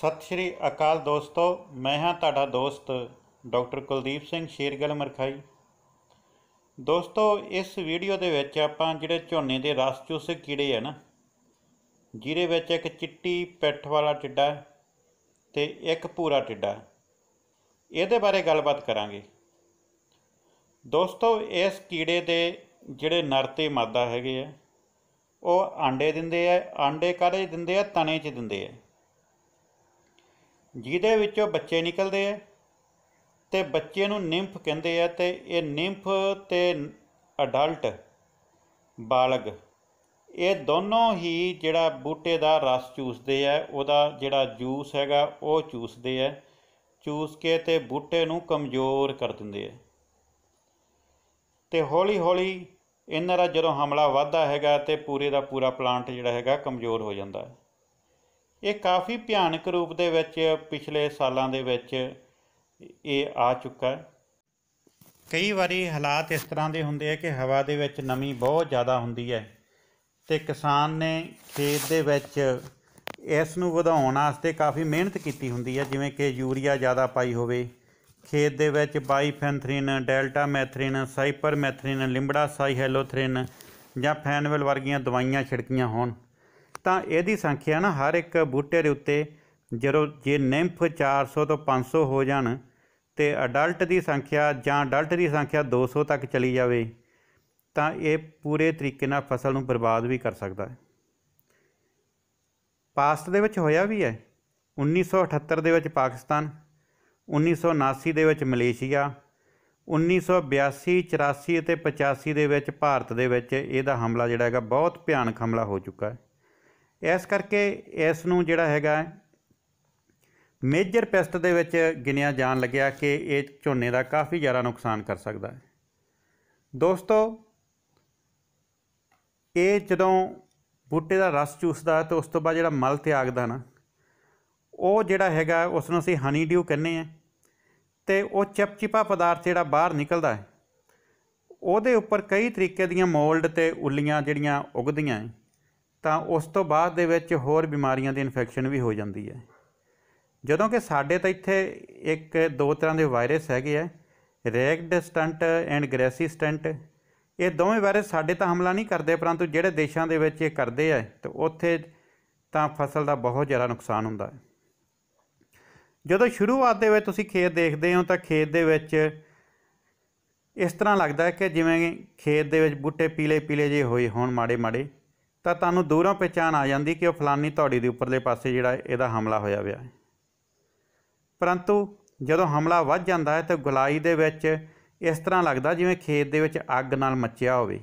ਸਤਿ ਸ਼੍ਰੀ ਅਕਾਲ ਦੋਸਤੋ ਮੈਂ ਹਾਂ ਤੁਹਾਡਾ ਦੋਸਤ ਡਾਕਟਰ ਕੁਲਦੀਪ ਸਿੰਘ ਸ਼ੇਰਗਲ ਮਰਖਾਈ ਦੋਸਤੋ ਇਸ ਵੀਡੀਓ ਦੇ ਵਿੱਚ ਆਪਾਂ ਜਿਹੜੇ ਝੋਨੇ ਦੇ ਰਸ ਚੂਸੇ ਕੀੜੇ ਆ ਨਾ ਜਿਹਦੇ ਵਿੱਚ ਇੱਕ ਚਿੱਟੀ ਪਿੱਠ ਵਾਲਾ ਟਿੱਡਾ ਤੇ ਇੱਕ ਪੂਰਾ ਟਿੱਡਾ ਇਹਦੇ ਬਾਰੇ ਗੱਲਬਾਤ ਕਰਾਂਗੇ ਦੋਸਤੋ ਇਸ ਕੀੜੇ ਦੇ ਜਿਹੜੇ ਨਰ ਤੇ ਮਾਦਾ ਹੈਗੇ ਆ ਉਹ ਆਂਡੇ ਦਿੰਦੇ ਆ ਆਂਡੇ ਕਾਹਦੇ ਦਿੰਦੇ ਆ ਤਣੇ 'ਚ ਦਿੰਦੇ ਆ ਜਿਹਦੇ ਵਿੱਚੋਂ ਬੱਚੇ ਨਿਕਲਦੇ ਐ ਤੇ ਬੱਚੇ ਨੂੰ ਨਿੰਫ ਕਹਿੰਦੇ ਆ ਤੇ ਇਹ ਨਿੰਫ ਤੇ ਅਡਲਟ ਬਾਲਗ ਇਹ ਦੋਨੋਂ ਹੀ ਜਿਹੜਾ ਬੂਟੇ ਦਾ ਰਸ ਚੂਸਦੇ ਆ ਉਹਦਾ ਜਿਹੜਾ ਜੂਸ ਹੈਗਾ ਉਹ ਚੂਸਦੇ ਆ ਚੂਸ ਕੇ ਤੇ ਬੂਟੇ ਨੂੰ ਕਮਜ਼ੋਰ ਕਰ ਦਿੰਦੇ ਆ ਤੇ ਹੌਲੀ ਹੌਲੀ ਇਹਨਾਂ ਦਾ ਜਦੋਂ ਹਮਲਾ ਵਧਦਾ ਹੈਗਾ ਤੇ ਪੂਰੇ ਦਾ ਪੂਰਾ ਪਲਾਂਟ ਜਿਹੜਾ ਹੈਗਾ ਕਮਜ਼ੋਰ ਹੋ ਜਾਂਦਾ ਹੈ ਇਹ ਕਾਫੀ ਭਿਆਨਕ ਰੂਪ ਦੇ ਵਿੱਚ ਪਿਛਲੇ ਸਾਲਾਂ ਦੇ ਵਿੱਚ ਇਹ ਆ ਚੁੱਕਾ ਹੈ ਕਈ ਵਾਰੀ ਹਾਲਾਤ ਇਸ ਤਰ੍ਹਾਂ ਦੇ ਹੁੰਦੇ ਆ ਕਿ ਹਵਾ ਦੇ ਵਿੱਚ ਨਮੀ ਬਹੁਤ ਜ਼ਿਆਦਾ ਹੁੰਦੀ ਹੈ ਤੇ ਕਿਸਾਨ ਨੇ ਖੇਤ ਦੇ ਵਿੱਚ ਇਸ ਨੂੰ ਵਧਾਉਣ ਵਾਸਤੇ ਕਾਫੀ ਮਿਹਨਤ ਕੀਤੀ ਹੁੰਦੀ ਹੈ ਜਿਵੇਂ ਕਿ ਯੂਰੀਆ ਜ਼ਿਆਦਾ ਪਾਈ ਹੋਵੇ ਖੇਤ ਦੇ ਵਿੱਚ ਬਾਈਫੈਂਥ੍ਰਿਨ ਡੈਲਟਾ ਮੈਥ੍ਰਿਨ ਸਾਈਪਰਮੈਥ੍ਰਿਨ ਲਿੰਬੜਾ ਸਾਈ ਹੈਲੋਥਰੀਨ ਜਾਂ ਫੈਨਵਲ ਵਰਗੀਆਂ ਦਵਾਈਆਂ ਛਿੜਕੀਆਂ ਹੋਣ ਤਾਂ ਇਹਦੀ ਸੰਖਿਆ ਨਾ ਹਰ ਇੱਕ ਬੂਟੇ ਦੇ ਉੱਤੇ ਜਦੋਂ ਜੇ ਨਿੰਫ 400 ਤੋਂ 500 ਹੋ ਜਾਣ ਤੇ ਅਡਲਟ ਦੀ ਸੰਖਿਆ ਜਾਂ ਅਡਲਟ ਦੀ ਸੰਖਿਆ 200 ਤੱਕ ਚਲੀ ਜਾਵੇ ਤਾਂ ਇਹ ਪੂਰੇ ਤਰੀਕੇ ਨਾਲ ਫਸਲ ਨੂੰ ਬਰਬਾਦ ਵੀ ਕਰ ਸਕਦਾ ਹੈ ਪਾਸਟ ਦੇ ਵਿੱਚ ਹੋਇਆ ਵੀ ਹੈ 1978 ਦੇ ਵਿੱਚ ਪਾਕਿਸਤਾਨ 1979 ਦੇ ਵਿੱਚ ਮਲੇਸ਼ੀਆ 1982 84 ਅਤੇ 85 ਦੇ ਵਿੱਚ ਭਾਰਤ ਦੇ ਵਿੱਚ ਇਹਦਾ ਹਮਲਾ ਜਿਹੜਾ ਹੈਗਾ ਬਹੁਤ ਭਿਆਨਕ ਹਮਲਾ ਹੋ ਚੁੱਕਾ ਹੈ ਇਸ ਕਰਕੇ ਇਸ ਨੂੰ ਜਿਹੜਾ ਹੈਗਾ ਮੇਜਰ ਪੈਸਟ ਦੇ ਵਿੱਚ ਗਿਣਿਆ ਜਾਣ ਲੱਗਿਆ ਕਿ ਇਹ ਝੋਨੇ ਦਾ ਕਾਫੀ ਜ਼ਿਆਦਾ ਨੁਕਸਾਨ ਕਰ ਸਕਦਾ ਹੈ ਦੋਸਤੋ ਇਹ ਜਦੋਂ ਬੂਟੇ ਦਾ ਰਸ ਚੂਸਦਾ ਤੇ ਉਸ ਤੋਂ ਬਾਅਦ ਜਿਹੜਾ ਮਲ ਤਿਆਗਦਾ ਨਾ ਉਹ ਜਿਹੜਾ ਹੈਗਾ ਉਸ ਨੂੰ ਅਸੀਂ ਹਨੀ ਡਿਊ ਕਹਿੰਦੇ ਆ ਤੇ ਉਹ ਚਿਪਚਿਪਾ ਪਦਾਰਥ ਜਿਹੜਾ ਬਾਹਰ ਨਿਕਲਦਾ ਹੈ ਉਹਦੇ ਉੱਪਰ ਕਈ ਤਰੀਕੇ ਦੀਆਂ ਮੋਲਡ ਤੇ ਉੱਲੀਆਂ ਜਿਹੜੀਆਂ ਉਗਦੀਆਂ ਤਾਂ ਉਸ ਤੋਂ ਬਾਅਦ ਦੇ ਵਿੱਚ ਹੋਰ ਬਿਮਾਰੀਆਂ ਦੀ ਇਨਫੈਕਸ਼ਨ ਵੀ ਹੋ ਜਾਂਦੀ ਹੈ ਜਦੋਂ ਕਿ ਸਾਡੇ ਤਾਂ ਇੱਥੇ ਇੱਕ ਦੋ ਤਰ੍ਹਾਂ ਦੇ ਵਾਇਰਸ ਹੈਗੇ ਆ ਡਿਸਟੈਂਟ ਐਂਡ ਗ੍ਰੈਸਿਸਟੈਂਟ ਇਹ ਦੋਵੇਂ ਵਾਇਰਸ ਸਾਡੇ ਤਾਂ ਹਮਲਾ ਨਹੀਂ ਕਰਦੇ ਪਰੰਤੂ ਜਿਹੜੇ ਦੇਸ਼ਾਂ ਦੇ ਵਿੱਚ ਇਹ ਕਰਦੇ ਆ ਤੇ ਉੱਥੇ ਤਾਂ ਫਸਲ ਦਾ ਬਹੁਤ ਜ਼ਿਆਦਾ ਨੁਕਸਾਨ ਹੁੰਦਾ ਹੈ ਜਦੋਂ ਸ਼ੁਰੂਆਤ ਦੇ ਵਿੱਚ ਤੁਸੀਂ ਖੇਤ ਦੇਖਦੇ ਹੋ ਤਾਂ ਖੇਤ ਦੇ ਵਿੱਚ ਇਸ ਤਰ੍ਹਾਂ ਲੱਗਦਾ ਹੈ ਕਿ ਜਿਵੇਂ ਖੇਤ ਦੇ ਵਿੱਚ ਬੂਟੇ ਪੀਲੇ ਪੀਲੇ ਜੇ ਹੋਏ ਹੋਣ ਮਾੜੇ ਮਾੜੇ ਤਾਂ ਤੁਹਾਨੂੰ ਦੂਰੋਂ ਪਛਾਣ ਆ ਜਾਂਦੀ ਕਿ ਉਹ ਫਲਾਨੀ ਤੁਹਾਡੀ ਦੇ ਉੱਪਰਲੇ ਪਾਸੇ ਜਿਹੜਾ ਇਹਦਾ ਹਮਲਾ ਹੋਇਆ ਹੋਇਆ ਹੈ ਪਰੰਤੂ ਜਦੋਂ ਹਮਲਾ ਵੱਧ ਜਾਂਦਾ ਹੈ ਤਾਂ ਗੁਲਾਈ ਦੇ ਵਿੱਚ ਇਸ ਤਰ੍ਹਾਂ ਲੱਗਦਾ ਜਿਵੇਂ ਖੇਤ ਦੇ ਵਿੱਚ ਅੱਗ ਨਾਲ ਮੱਚਿਆ ਹੋਵੇ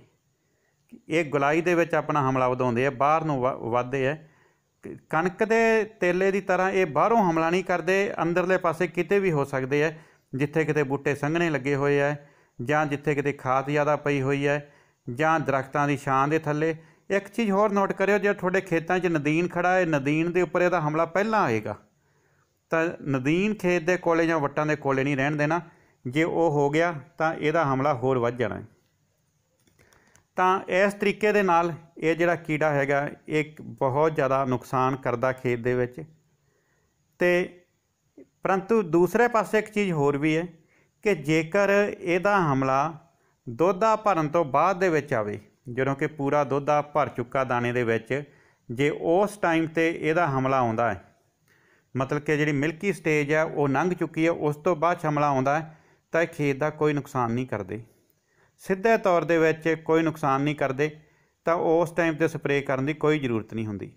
ਇਹ ਗੁਲਾਈ ਦੇ ਵਿੱਚ ਆਪਣਾ ਹਮਲਾ ਵਧਾਉਂਦੇ ਆ ਬਾਹਰ ਨੂੰ ਵਧਦੇ ਆ ਕਣਕ ਦੇ ਤੇਲੇ ਦੀ ਤਰ੍ਹਾਂ ਇਹ ਬਾਹਰੋਂ ਹਮਲਾ ਨਹੀਂ ਕਰਦੇ ਅੰਦਰਲੇ ਪਾਸੇ ਕਿਤੇ ਵੀ ਹੋ ਸਕਦੇ ਆ ਜਿੱਥੇ ਕਿਤੇ ਬੂਟੇ ਸੰਘਣੇ ਲੱਗੇ ਹੋਏ ਆ ਜਾਂ ਜਿੱਥੇ ਕਿਤੇ ਖਾਦ ਜ਼ਿਆਦਾ ਪਈ ਹੋਈ ਹੈ ਜਾਂ ਦਰਖਤਾਂ ਦੀ ਛਾਂ ਦੇ ਥੱਲੇ ਇੱਕ ਚੀਜ਼ ਹੋਰ ਨੋਟ ਕਰਿਓ ਜੇ ਤੁਹਾਡੇ ਖੇਤਾਂ 'ਚ ਨਦੀਨ ਖੜਾ ਹੈ ਨਦੀਨ ਦੇ ਉੱਪਰ ਇਹਦਾ ਹਮਲਾ ਪਹਿਲਾਂ ਆਏਗਾ ਤਾਂ ਨਦੀਨ ਖੇਤ ਦੇ ਕੋਲੇ ਜਾਂ ਵੱਟਾਂ ਦੇ ਕੋਲੇ ਨਹੀਂ ਰਹਿਣ ਦੇਣਾ ਜੇ ਉਹ ਹੋ ਗਿਆ ਤਾਂ ਇਹਦਾ ਹਮਲਾ ਹੋਰ ਵੱਧ ਜਾਣਾ ਹੈ ਤਾਂ ਇਸ ਤਰੀਕੇ ਦੇ ਨਾਲ ਇਹ ਜਿਹੜਾ ਕੀੜਾ ਹੈਗਾ ਇਹ ਬਹੁਤ ਜ਼ਿਆਦਾ ਨੁਕਸਾਨ ਕਰਦਾ ਖੇਤ ਦੇ ਵਿੱਚ ਤੇ ਪਰੰਤੂ ਦੂਸਰੇ ਪਾਸੇ ਇੱਕ ਚੀਜ਼ ਹੋਰ ਵੀ ਹੈ ਕਿ ਜੇਕਰ ਇਹਦਾ ਹਮਲਾ ਦੁੱਧਾ ਭਰਨ ਤੋਂ ਬਾਅਦ ਦੇ ਵਿੱਚ ਆਵੇ ਜਦੋਂ ਕਿ ਪੂਰਾ ਦੁੱਧ ਆ ਭਰ ਚੁੱਕਾ ਦਾਣੇ ਦੇ ਵਿੱਚ ਜੇ ਉਸ ਟਾਈਮ ਤੇ ਇਹਦਾ ਹਮਲਾ ਆਉਂਦਾ ਹੈ ਮਤਲਬ ਕਿ ਜਿਹੜੀ ਮਿਲਕੀ ਸਟੇਜ ਹੈ ਉਹ ਲੰਘ ਚੁੱਕੀ ਹੈ ਉਸ ਤੋਂ ਬਾਅਦ ਹਮਲਾ ਆਉਂਦਾ ਹੈ ਤਾਂ ਇਹ ਖੇਤ ਦਾ ਕੋਈ ਨੁਕਸਾਨ ਨਹੀਂ ਕਰਦੇ ਸਿੱਧੇ ਤੌਰ ਦੇ ਵਿੱਚ ਕੋਈ ਨੁਕਸਾਨ ਨਹੀਂ ਕਰਦੇ ਤਾਂ ਉਸ ਟਾਈਮ ਤੇ ਸਪਰੇਅ ਕਰਨ ਦੀ ਕੋਈ ਜ਼ਰੂਰਤ ਨਹੀਂ ਹੁੰਦੀ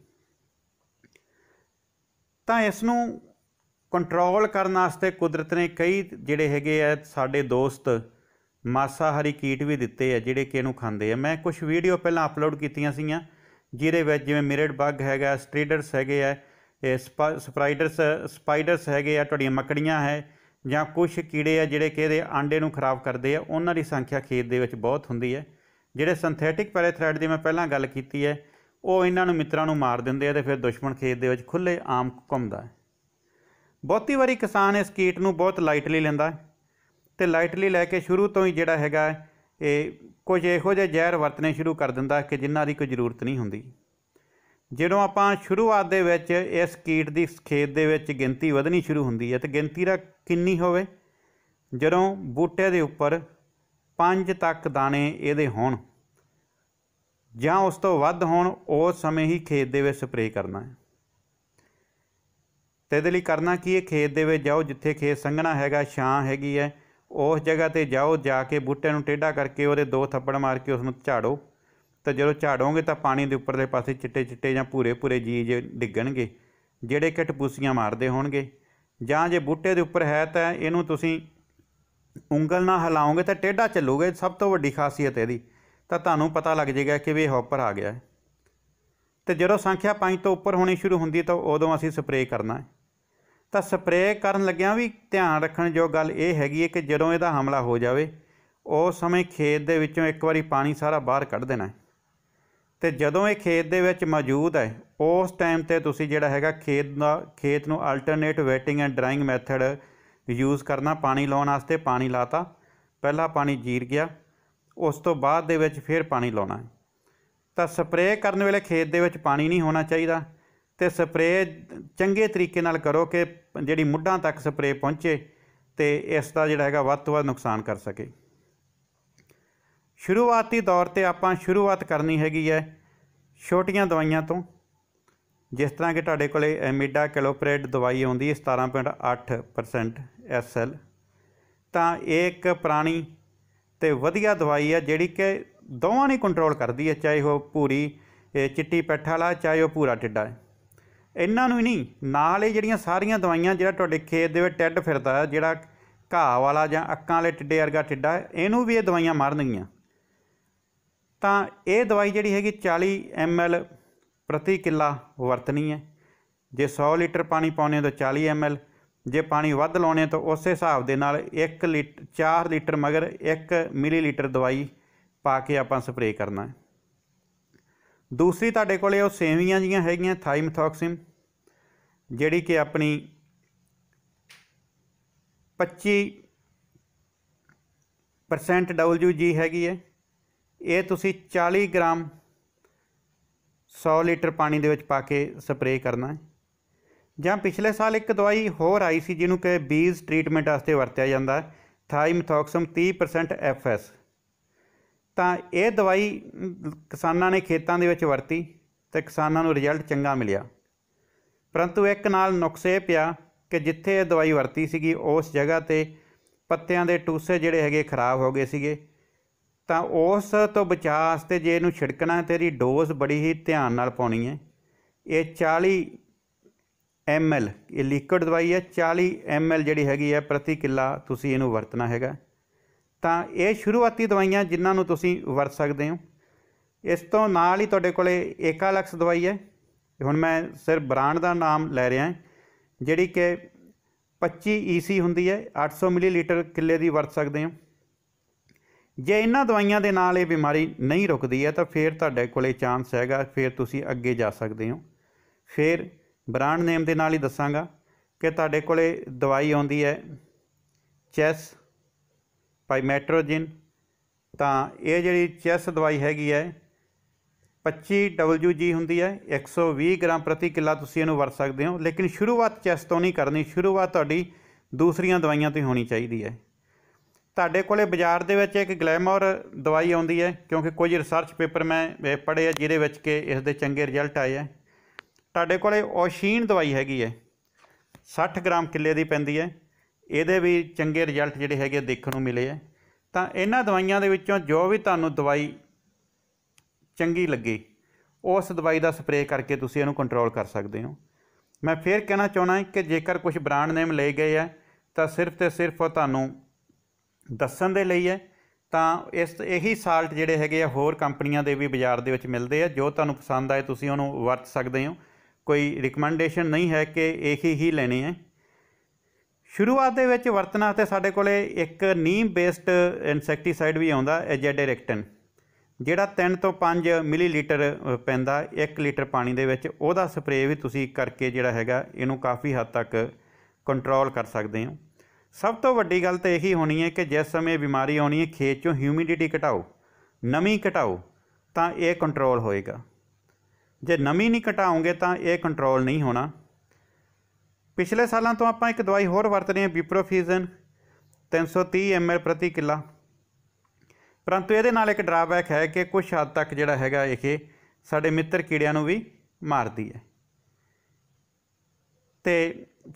ਤਾਂ ਇਸ ਨੂੰ ਕੰਟਰੋਲ ਕਰਨ ਵਾਸਤੇ ਕੁਦਰਤ ਨੇ ਕਈ ਜਿਹੜੇ ਹੈਗੇ ਆ ਸਾਡੇ ਦੋਸਤ ਮਾਸਾਹਾਰੀ ਕੀਟ ਵੀ ਦਿੱਤੇ ਆ ਜਿਹੜੇ ਕਿ ਇਹਨੂੰ ਖਾਂਦੇ ਆ ਮੈਂ ਕੁਝ ਵੀਡੀਓ ਪਹਿਲਾਂ ਅਪਲੋਡ ਕੀਤੀਆਂ ਸੀਆਂ ਜਿਹਦੇ ਵਿੱਚ ਜਿਵੇਂ ਮਿਰਡ ਬੱਗ ਹੈਗਾ ਸਟ੍ਰੀਡਰਸ ਹੈਗੇ ਆ ਇਹ ਸਪਰਾਈਡਰਸ ਸਪਾਈਡਰਸ ਹੈਗੇ ਆ ਤੁਹਾਡੀਆਂ ਮੱਕੜੀਆਂ ਹੈ ਜਾਂ ਕੁਝ ਕੀੜੇ ਆ ਜਿਹੜੇ ਕਿ ਇਹਦੇ ਆਂਡੇ ਨੂੰ ਖਰਾਬ ਕਰਦੇ ਆ ਉਹਨਾਂ ਦੀ ਸੰਖਿਆ ਖੇਤ ਦੇ ਵਿੱਚ ਬਹੁਤ ਹੁੰਦੀ ਹੈ ਜਿਹੜੇ ਸਿੰਥੈਟਿਕ ਪੈਰਾਥ੍ਰੈਡ ਦੀ ਮੈਂ ਪਹਿਲਾਂ ਗੱਲ ਕੀਤੀ ਹੈ ਉਹ ਇਹਨਾਂ ਨੂੰ ਮਿੱਤਰਾਂ ਨੂੰ ਮਾਰ ਦਿੰਦੇ ਆ ਤੇ ਫਿਰ ਦੁਸ਼ਮਣ ਖੇਤ ਦੇ ਵਿੱਚ ਖੁੱਲੇ ਆਮ ਘੁੰਮਦਾ ਬਹੁਤੀ ਵਾਰੀ ਕਿਸਾਨ ਇਸ ਕੀਟ ਨੂੰ ਬਹੁਤ ਲਾਈਟਲੀ ਲੈਂਦਾ ਹੈ ਤੇ ਲਾਈਟਲੀ ਲੈ ਕੇ ਸ਼ੁਰੂ ਤੋਂ ਹੀ ਜਿਹੜਾ ਹੈਗਾ ਇਹ ਕੁਝ ਇਹੋ ਜਿਹੇ ਜ਼ਹਿਰ ਵਰਤਨੇ ਸ਼ੁਰੂ ਕਰ ਦਿੰਦਾ ਕਿ ਜਿੰਨਾਂ ਦੀ ਕੋਈ ਜ਼ਰੂਰਤ ਨਹੀਂ ਹੁੰਦੀ ਜਦੋਂ ਆਪਾਂ ਸ਼ੁਰੂਆਤ ਦੇ ਵਿੱਚ ਇਸ ਕੀਟ ਦੀ ਖੇਤ ਦੇ ਵਿੱਚ ਗਿਣਤੀ ਵਧਣੀ ਸ਼ੁਰੂ ਹੁੰਦੀ ਹੈ ਤੇ ਗਿਣਤੀ ਦਾ ਕਿੰਨੀ ਹੋਵੇ ਜਦੋਂ ਬੂਟੇ ਦੇ ਉੱਪਰ 5 ਤੱਕ ਦਾਣੇ ਇਹਦੇ ਹੋਣ ਜਾਂ ਉਸ ਤੋਂ ਵੱਧ ਹੋਣ ਉਸ ਸਮੇਂ ਹੀ ਖੇਤ ਦੇ ਵਿੱਚ ਸਪਰੇਅ ਕਰਨਾ ਹੈ ਤੇ ਇਹਦੇ ਲਈ ਕਰਨਾ ਕੀ ਹੈ ਖੇਤ ਦੇ ਵਿੱਚ ਜਾਓ ਜਿੱਥੇ ਖੇਤ ਸੰਘਣਾ ਹੈਗਾ ਛਾਂ ਹੈਗੀ ਹੈ ਉਸ ਜਗ੍ਹਾ ਤੇ ਜਾਓ ਜਾ ਕੇ ਬੂਟੇ ਨੂੰ ਟੇਢਾ ਕਰਕੇ ਉਹਦੇ ਦੋ ਥੱਪੜ ਮਾਰ ਕੇ ਉਸ ਨੂੰ ਝਾੜੋ ਤਾਂ ਜਦੋਂ ਝਾੜੋਗੇ ਤਾਂ ਪਾਣੀ ਦੇ ਉੱਪਰਲੇ ਪਾਸੇ ਚਿੱਟੇ ਚਿੱਟੇ ਜਾਂ ਭੂਰੇ ਭੂਰੇ ਜੀਜ ਡਿੱਗਣਗੇ ਜਿਹੜੇ ਕਿ ਟਪੂਸੀਆਂ ਮਾਰਦੇ ਹੋਣਗੇ ਜਾਂ ਜੇ ਬੂਟੇ ਦੇ ਉੱਪਰ ਹੈ ਤਾਂ ਇਹਨੂੰ ਤੁਸੀਂ ਉਂਗਲ ਨਾਲ ਹਿਲਾਓਗੇ ਤਾਂ ਟੇਢਾ ਚੱਲੂਗੇ ਸਭ ਤੋਂ ਵੱਡੀ ਖਾਸੀਅਤ ਇਹਦੀ ਤਾਂ ਤੁਹਾਨੂੰ ਪਤਾ ਲੱਗ ਜਾਏਗਾ ਕਿ ਵੀ ਹੌਪਰ ਆ ਗਿਆ ਤੇ ਜਦੋਂ ਸੰਖਿਆ 5 ਤੋਂ ਉੱਪਰ ਹੋਣੀ ਸ਼ੁਰੂ ਹੁੰਦੀ ਤਾਂ ਉਦੋਂ ਅਸੀਂ ਸਪਰੇਅ ਕਰਨਾ ਹੈ ਤਾਂ ਸਪਰੇਅ ਕਰਨ ਲੱਗਿਆਂ ਵੀ ਧਿਆਨ ਰੱਖਣ ਜੋ ਗੱਲ ਇਹ ਹੈਗੀ ਹੈ ਕਿ ਜਦੋਂ ਇਹਦਾ ਹਮਲਾ ਹੋ ਜਾਵੇ ਉਸ ਸਮੇਂ ਖੇਤ ਦੇ ਵਿੱਚੋਂ ਇੱਕ ਵਾਰੀ ਪਾਣੀ ਸਾਰਾ ਬਾਹਰ ਕੱਢ ਦੇਣਾ ਤੇ ਜਦੋਂ ਇਹ ਖੇਤ ਦੇ ਵਿੱਚ ਮੌਜੂਦ ਹੈ ਉਸ ਟਾਈਮ ਤੇ ਤੁਸੀਂ ਜਿਹੜਾ ਹੈਗਾ ਖੇਤ ਦਾ ਖੇਤ ਨੂੰ alternate wetting and drying method use ਕਰਨਾ ਪਾਣੀ ਲਾਉਣ ਵਾਸਤੇ ਪਾਣੀ ਲਾਤਾ ਪਹਿਲਾ ਪਾਣੀ ਜੀਰ ਗਿਆ ਉਸ ਤੋਂ ਬਾਅਦ ਦੇ ਵਿੱਚ ਫਿਰ ਪਾਣੀ ਲਾਉਣਾ ਤਾਂ ਸਪਰੇਅ ਕਰਨ ਵੇਲੇ ਖੇਤ ਦੇ ਵਿੱਚ ਪਾਣੀ ਨਹੀਂ ਹੋਣਾ ਚਾਹੀਦਾ ਤੇ ਸਪਰੇਅ ਚੰਗੇ ਤਰੀਕੇ ਨਾਲ ਕਰੋ ਕਿ ਜਿਹੜੀ ਮੁੱਢਾਂ ਤੱਕ ਸਪਰੇਅ ਪਹੁੰਚੇ ਤੇ ਇਸ ਦਾ ਜਿਹੜਾ ਹੈਗਾ ਵੱਧ ਤੋਂ ਵੱਧ ਨੁਕਸਾਨ ਕਰ ਸਕੇ ਸ਼ੁਰੂਆਤੀ ਦੌਰ ਤੇ ਆਪਾਂ ਸ਼ੁਰੂਆਤ ਕਰਨੀ ਹੈਗੀ ਹੈ ਛੋਟੀਆਂ ਦਵਾਈਆਂ ਤੋਂ ਜਿਸ ਤਰ੍ਹਾਂ ਕਿ ਤੁਹਾਡੇ ਕੋਲੇ ਐਮੀਡਾ ਕੈਲੋਪਰੇਟ ਦਵਾਈ ਆਉਂਦੀ ਹੈ 17.8% ਐਸਐਲ ਤਾਂ ਇਹ ਇੱਕ ਪ੍ਰਾਣੀ ਤੇ ਵਧੀਆ ਦਵਾਈ ਹੈ ਜਿਹੜੀ ਕਿ ਦੋਵਾਂ ਨੇ ਕੰਟਰੋਲ ਕਰਦੀ ਹੈ ਚਾਹੇ ਉਹ ਪੂਰੀ ਚਿੱਟੀ ਪੈਠਾ ਵਾਲਾ ਚਾਹੇ ਉਹ ਪੂਰਾ ਟਿੱਡਾ ਹੈ ਇਹਨਾਂ ਨੂੰ ਹੀ ਨਹੀਂ ਨਾਲ ਇਹ ਜਿਹੜੀਆਂ ਸਾਰੀਆਂ ਦਵਾਈਆਂ ਜਿਹੜਾ ਤੁਹਾਡੇ ਖੇਤ ਦੇ ਵਿੱਚ ਟਿੱਡ ਫਿਰਦਾ ਜਿਹੜਾ ਘਾਹ ਵਾਲਾ ਜਾਂ ਅੱਕਾਂ ਵਾਲੇ ਟਿੱਡੇ ਵਰਗਾ ਟਿੱਡਾ ਇਹਨੂੰ ਵੀ ਇਹ ਦਵਾਈਆਂ ਮਾਰਨਗੀਆਂ ਤਾਂ ਇਹ ਦਵਾਈ ਜਿਹੜੀ ਹੈਗੀ 40 ਐਮਐਲ ਪ੍ਰਤੀ ਕਿੱਲਾ ਵਰਤਣੀ ਹੈ ਜੇ 100 ਲੀਟਰ ਪਾਣੀ ਪਾਉਨੇ ਤਾਂ 40 ਐਮਐਲ ਜੇ ਪਾਣੀ ਵੱਧ ਲਾਉਨੇ ਤਾਂ ਉਸੇ ਹਿਸਾਬ ਦੇ ਨਾਲ 1 ਲੀਟਰ 4 ਲੀਟਰ ਮਗਰ 1 ਮਿਲੀਲੀਟਰ ਦਵਾਈ ਪਾ ਕੇ ਆਪਾਂ ਸਪਰੇਅ ਕਰਨਾ ਹੈ ਦੂਸਰੀ ਤੁਹਾਡੇ ਕੋਲੇ ਉਹ ਸੇਵੀਆਂ ਜੀਆਂ ਹੈਗੀਆਂ ਥਾਈਮਥੋਕਸਿਮ ਜਿਹੜੀ ਕਿ ਆਪਣੀ 25% WG ਹੈਗੀ ਹੈ ਇਹ ਤੁਸੀਂ 40 ਗ੍ਰਾਮ 100 ਲੀਟਰ ਪਾਣੀ ਦੇ ਵਿੱਚ ਪਾ ਕੇ ਸਪਰੇਅ ਕਰਨਾ ਹੈ ਜਾਂ ਪਿਛਲੇ ਸਾਲ ਇੱਕ ਦਵਾਈ ਹੋਰ ਆਈ ਸੀ ਜਿਹਨੂੰ ਕਿ ਬੀਜ ਟ੍ਰੀਟਮੈਂਟ ਵਾਸਤੇ ਵਰਤਿਆ ਜਾਂਦਾ ਥਾਈਮਥੋਕਸਮ 30% ਐਫਐਸ ਤਾਂ ਇਹ ਦਵਾਈ ਕਿਸਾਨਾਂ ਨੇ ਖੇਤਾਂ ਦੇ ਵਿੱਚ ਵਰਤੀ ਤੇ ਕਿਸਾਨਾਂ ਨੂੰ ਰਿਜ਼ਲਟ ਚੰਗਾ ਮਿਲਿਆ ਪਰੰਤੂ ਇੱਕ ਨਾਲ ਨੁਕਸੇ ਪਿਆ ਕਿ ਜਿੱਥੇ ਇਹ ਦਵਾਈ ਵਰਤੀ ਸੀਗੀ ਉਸ ਜਗ੍ਹਾ ਤੇ ਪੱਤਿਆਂ ਦੇ ਟੂਸੇ ਜਿਹੜੇ ਹੈਗੇ ਖਰਾਬ ਹੋ ਗਏ ਸੀਗੇ ਤਾਂ ਉਸ ਤੋਂ ਬਚਾਅ ਵਾਸਤੇ ਜੇ ਇਹਨੂੰ ਛਿੜਕਣਾ ਤੇਰੀ ਡੋਜ਼ ਬੜੀ ਹੀ ਧਿਆਨ ਨਾਲ ਪਾਉਣੀ ਹੈ ਇਹ 40 ml ਇਹ ਲਿਕਵਿਡ ਦਵਾਈ ਹੈ 40 ml ਜਿਹੜੀ ਹੈਗੀ ਹੈ ਪ੍ਰਤੀ ਕਿੱਲਾ ਤੁਸੀਂ ਇਹਨੂੰ ਵਰਤਣਾ ਹੈਗਾ ਤਾਂ ਇਹ ਸ਼ੁਰੂਆਤੀ ਦਵਾਈਆਂ ਜਿਨ੍ਹਾਂ ਨੂੰ ਤੁਸੀਂ ਵਰਤ ਸਕਦੇ ਹੋ ਇਸ ਤੋਂ ਨਾਲ ਹੀ ਤੁਹਾਡੇ ਕੋਲੇ ਏਕਾਲਕਸ ਦਵਾਈ ਹੈ ਹੁਣ ਮੈਂ ਸਿਰ ਬ੍ਰਾਂਡ ਦਾ ਨਾਮ ਲੈ ਰਿਹਾ ਜਿਹੜੀ ਕਿ 25 EC ਹੁੰਦੀ ਹੈ 800 ਮਿਲੀਲੀਟਰ ਕਿੱਲੇ ਦੀ ਵਰਤ ਸਕਦੇ ਹੋ ਜੇ ਇਹਨਾਂ ਦਵਾਈਆਂ ਦੇ ਨਾਲ ਇਹ ਬਿਮਾਰੀ ਨਹੀਂ ਰੁਕਦੀ ਹੈ ਤਾਂ ਫਿਰ ਤੁਹਾਡੇ ਕੋਲੇ ਚਾਂਸ ਹੈਗਾ ਫਿਰ ਤੁਸੀਂ ਅੱਗੇ ਜਾ ਸਕਦੇ ਹੋ ਫਿਰ ਬ੍ਰਾਂਡ ਨੇਮ ਦੇ ਨਾਲ ਹੀ ਦੱਸਾਂਗਾ ਕਿ ਤੁਹਾਡੇ ਕੋਲੇ ਦਵਾਈ ਆਉਂਦੀ ਹੈ ਚੈਸ ਪਾਈਮੈਟਰੋਜਿਨ ਤਾਂ ਇਹ ਜਿਹੜੀ ਚੈਸ ਦਵਾਈ ਹੈਗੀ ਹੈ 25 WG ਹੁੰਦੀ ਹੈ 120 ਗ੍ਰਾਮ ਪ੍ਰਤੀ ਕਿਲਾ ਤੁਸੀਂ ਇਹਨੂੰ ਵਰਤ ਸਕਦੇ ਹੋ ਲੇਕਿਨ ਸ਼ੁਰੂਆਤ ਚੈਸ ਤੋਂ ਨਹੀਂ ਕਰਨੀ ਸ਼ੁਰੂਆਤ ਤੁਹਾਡੀ ਦੂਸਰੀਆਂ ਦਵਾਈਆਂ ਤੋਂ ਹੋਣੀ ਚਾਹੀਦੀ ਹੈ ਤੁਹਾਡੇ ਕੋਲੇ ਬਾਜ਼ਾਰ ਦੇ ਵਿੱਚ ਇੱਕ ਗਲੈਮਰ ਦਵਾਈ ਆਉਂਦੀ ਹੈ ਕਿਉਂਕਿ ਕੁਝ ਰਿਸਰਚ ਪੇਪਰ ਮੈਂ ਪੜ੍ਹੇ ਆ ਜਿਹਦੇ ਵਿੱਚ ਕਿ ਇਸ ਦੇ ਚੰਗੇ ਰਿਜ਼ਲਟ ਆਏ ਆ ਤੁਹਾਡੇ ਕੋਲੇ ਓਸ਼ੀਨ ਦਵਾਈ ਹੈਗੀ ਹੈ 60 ਗ੍ਰਾਮ ਕਿੱਲੇ ਦੀ ਪੈਂਦੀ ਹੈ ਇਹਦੇ ਵੀ ਚੰਗੇ ਰਿਜ਼ਲਟ ਜਿਹੜੇ ਹੈਗੇ ਦੇਖਣ ਨੂੰ ਮਿਲੇ ਆ ਤਾਂ ਇਹਨਾਂ ਦਵਾਈਆਂ ਦੇ ਵਿੱਚੋਂ ਜੋ ਵੀ ਤੁਹਾਨੂੰ ਦਵਾਈ ਚੰਗੀ ਲੱਗੇ ਉਸ ਦਵਾਈ ਦਾ ਸਪਰੇਅ ਕਰਕੇ ਤੁਸੀਂ ਇਹਨੂੰ ਕੰਟਰੋਲ ਕਰ ਸਕਦੇ ਹੋ ਮੈਂ ਫੇਰ ਕਹਿਣਾ ਚਾਹਣਾ ਕਿ ਜੇਕਰ ਕੁਝ ਬ੍ਰਾਂਡ ਨੇਮ ਲਏ ਗਏ ਆ ਤਾਂ ਸਿਰਫ ਤੇ ਸਿਰਫ ਤੁਹਾਨੂੰ ਦੱਸਣ ਦੇ ਲਈ ਹੈ ਤਾਂ ਇਸ ਇਹੀ ਸਾਲਟ ਜਿਹੜੇ ਹੈਗੇ ਆ ਹੋਰ ਕੰਪਨੀਆਂ ਦੇ ਵੀ ਬਾਜ਼ਾਰ ਦੇ ਵਿੱਚ ਮਿਲਦੇ ਆ ਜੋ ਤੁਹਾਨੂੰ ਪਸੰਦ ਆਏ ਤੁਸੀਂ ਉਹਨੂੰ ਵਰਤ ਸਕਦੇ ਹੋ ਕੋਈ ਰეკਮੈਂਡੇਸ਼ਨ ਨਹੀਂ ਹੈ ਕਿ ਇਹੀ ਹੀ ਲੈਣੇ ਆ ਸ਼ੁਰੂਆਤ ਦੇ ਵਿੱਚ ਵਰਤਣਾ ਤੇ ਸਾਡੇ ਕੋਲੇ ਇੱਕ ਨੀਮ ਬੇਸਡ ਇਨਸੈਕਟੀਸਾਈਡ ਵੀ ਆਉਂਦਾ ਐਜੈਡਾਇਰੈਕਟਨ ਜਿਹੜਾ 3 ਤੋਂ 5 ਮਿਲੀਲੀਟਰ ਪੈਂਦਾ 1 ਲੀਟਰ ਪਾਣੀ ਦੇ ਵਿੱਚ ਉਹਦਾ ਸਪਰੇਅ ਵੀ ਤੁਸੀਂ ਕਰਕੇ ਜਿਹੜਾ ਹੈਗਾ ਇਹਨੂੰ ਕਾਫੀ ਹੱਦ ਤੱਕ ਕੰਟਰੋਲ ਕਰ ਸਕਦੇ ਹੋ ਸਭ ਤੋਂ ਵੱਡੀ ਗੱਲ ਤਾਂ ਇਹੀ ਹੋਣੀ ਹੈ ਕਿ ਜਿਸ ਸਮੇਂ ਬਿਮਾਰੀ ਆਉਣੀ ਹੈ ਖੇਤ ਚੋਂ ਹਿਊਮਿਡਿਟੀ ਘਟਾਓ ਨਮੀ ਘਟਾਓ ਤਾਂ ਇਹ ਕੰਟਰੋਲ ਹੋਏਗਾ ਜੇ ਨਮੀ ਨਹੀਂ ਘਟਾਓਗੇ ਤਾਂ ਇਹ ਕੰਟਰੋਲ ਨਹੀਂ ਹੋਣਾ ਪਿਛਲੇ ਸਾਲਾਂ ਤੋਂ ਆਪਾਂ ਇੱਕ ਦਵਾਈ ਹੋਰ ਵਰਤ ਰਹੇ ਹਾਂ ਬਿਪਰੋਫੀਜ਼ਨ 330 ml ਪ੍ਰਤੀ ਕਿਲਾ ਪਰੰਤੂ ਇਹਦੇ ਨਾਲ ਇੱਕ ਡਰਾਬੈਕ ਹੈ ਕਿ ਕੁਝ ਹੱਦ ਤੱਕ ਜਿਹੜਾ ਹੈਗਾ ਇਹ ਸਾਡੇ ਮਿੱਤਰ ਕੀੜਿਆਂ ਨੂੰ ਵੀ ਮਾਰਦੀ ਹੈ ਤੇ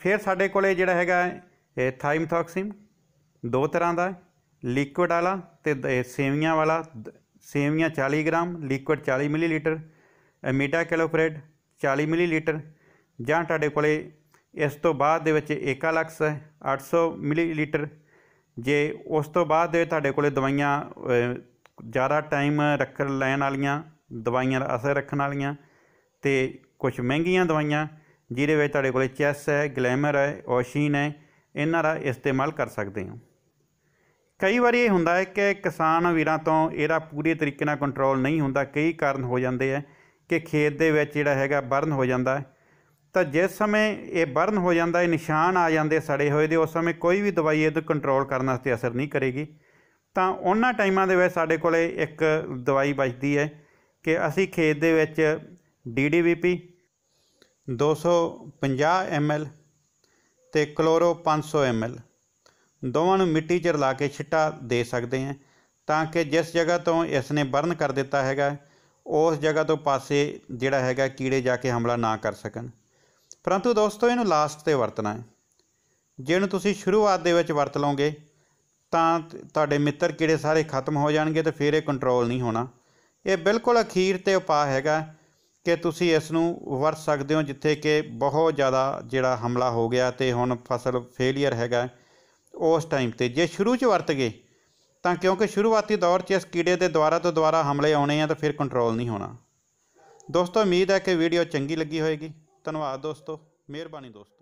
ਫਿਰ ਸਾਡੇ ਕੋਲੇ ਜਿਹੜਾ ਹੈਗਾ ਇਹ ਥਾਈਮਥੌਕਸਿਨ ਦੋ ਤਰ੍ਹਾਂ ਦਾ ਲਿਕੁਇਡ ਵਾਲਾ ਤੇ ਸੇਵੀਆਂ ਵਾਲਾ ਸੇਵੀਆਂ 40 ਗ੍ਰਾਮ ਲਿਕੁਇਡ 40 ਮਿਲੀਲੀਟਰ ਅਮੀਡਾ ਕੈਲੋਪਰੇਟ 40 ਮਿਲੀਲੀਟਰ ਜਾਂ ਤੁਹਾਡੇ ਕੋਲੇ ਇਸ ਤੋਂ ਬਾਅਦ ਦੇ ਵਿੱਚ ਏਕਾਲਕਸ 800 ਮਿਲੀਲੀਟਰ ਜੇ ਉਸ ਤੋਂ ਬਾਅਦ ਦੇ ਤੁਹਾਡੇ ਕੋਲੇ ਦਵਾਈਆਂ ਜ਼ਿਆਦਾ ਟਾਈਮ ਰੱਖ ਲੈਣ ਵਾਲੀਆਂ ਦਵਾਈਆਂ ਦਾ ਅਸਰ ਰੱਖਣ ਵਾਲੀਆਂ ਤੇ ਕੁਝ ਮਹਿੰਗੀਆਂ ਦਵਾਈਆਂ ਜਿਹਦੇ ਵਿੱਚ ਤੁਹਾਡੇ ਕੋਲੇ ਚੈਸ ਹੈ ਗਲੈਮਰ ਹੈ ਓਸ਼ੀਨ ਹੈ ਇਹਨਾਂ ਦਾ ਇਸਤੇਮਾਲ ਕਰ ਸਕਦੇ ਹੋ ਕਈ ਵਾਰੀ ਇਹ ਹੁੰਦਾ ਹੈ ਕਿ ਕਿਸਾਨ ਵੀਰਾਂ ਤੋਂ ਇਹਦਾ ਪੂਰੇ ਤਰੀਕੇ ਨਾਲ ਕੰਟਰੋਲ ਨਹੀਂ ਹੁੰਦਾ ਕਈ ਕਾਰਨ ਹੋ ਜਾਂਦੇ ਆ ਕਿ ਖੇਤ ਦੇ ਵਿੱਚ ਜਿਹੜਾ ਹੈਗਾ ਬਰਨ ਹੋ ਜਾਂਦਾ ਹੈ ਤਾਂ ਜਿਸ ਸਮੇਂ ਇਹ ਬਰਨ ਹੋ ਜਾਂਦਾ ਇਹ ਨਿਸ਼ਾਨ ਆ ਜਾਂਦੇ ਸੜੇ ਹੋਏ ਦੇ ਉਸ ਸਮੇਂ ਕੋਈ ਵੀ ਦਵਾਈ ਇਹਦੇ ਕੰਟਰੋਲ ਕਰਨ ਵਾਸਤੇ ਅਸਰ ਨਹੀਂ ਕਰੇਗੀ ਤਾਂ ਉਹਨਾਂ ਟਾਈਮਾਂ ਦੇ ਵਿੱਚ ਸਾਡੇ ਕੋਲੇ ਇੱਕ ਦਵਾਈ ਬਚਦੀ ਹੈ ਕਿ ਅਸੀਂ ਖੇਤ ਦੇ ਵਿੱਚ ਡੀਡੀਵੀਪੀ 250 ਐਮਐਲ ਤੇ ਕਲੋਰੋ 500 ਐਮਐਲ ਦੋਵਾਂ ਨੂੰ ਮਿੱਟੀ 'ਚ ਰਲਾ ਕੇ ਛਿੱਟਾ ਦੇ ਸਕਦੇ ਹਾਂ ਤਾਂ ਕਿ ਜਿਸ ਜਗ੍ਹਾ ਤੋਂ ਇਸ ਨੇ ਬਰਨ ਕਰ ਦਿੱਤਾ ਹੈਗਾ ਉਸ ਜਗ੍ਹਾ ਤੋਂ ਪਾਸੇ ਜਿਹੜਾ ਹੈਗਾ ਕੀੜੇ ਜਾ ਕੇ ਹਮਲਾ ਨਾ ਕਰ ਸਕਣ ਪਰੰਤੂ ਦੋਸਤੋ ਇਹਨੂੰ ਲਾਸਟ ਤੇ ਵਰਤਣਾ ਹੈ ਜੇ ਇਹਨੂੰ ਤੁਸੀਂ ਸ਼ੁਰੂਆਤ ਦੇ ਵਿੱਚ ਵਰਤ ਲਓਗੇ ਤਾਂ ਤੁਹਾਡੇ ਮਿੱਤਰ ਕਿਹੜੇ ਸਾਰੇ ਖਤਮ ਹੋ ਜਾਣਗੇ ਤੇ ਫਿਰ ਇਹ ਕੰਟਰੋਲ ਨਹੀਂ ਹੋਣਾ ਇਹ ਬਿਲਕੁਲ ਅਖੀਰ ਤੇ ਉਪਾਅ ਹੈਗਾ ਕਿ ਤੁਸੀਂ ਇਸ ਨੂੰ ਵਰਤ ਸਕਦੇ ਹੋ ਜਿੱਥੇ ਕਿ ਬਹੁਤ ਜ਼ਿਆਦਾ ਜਿਹੜਾ ਹਮਲਾ ਹੋ ਗਿਆ ਤੇ ਹੁਣ ਫਸਲ ਫੇਲਿਅਰ ਹੈਗਾ ਉਸ ਟਾਈਮ ਤੇ ਜੇ ਸ਼ੁਰੂ 'ਚ ਵਰਤ ਗਏ ਤਾਂ ਕਿਉਂਕਿ ਸ਼ੁਰੂਆਤੀ ਦੌਰ 'ਚ ਇਸ ਕੀੜੇ ਦੇ ਦੁਆਰਾ ਤੋਂ ਦੁਆਰਾ ਹਮਲੇ ਆਉਣੇ ਆ ਤਾਂ ਫਿਰ ਕੰਟਰੋਲ ਨਹੀਂ ਹੋਣਾ ਦੋਸਤੋ ਉਮੀਦ ਹੈ ਕਿ ਵੀਡੀਓ ਚੰਗੀ ਲੱਗੀ ਹੋਵੇਗੀ ਧੰਨਵਾਦ ਦੋਸਤੋ ਮਿਹਰਬਾਨੀ ਦੋਸਤੋ